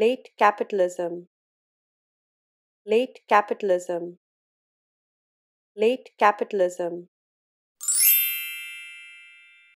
Late capitalism. Late capitalism. Late capitalism.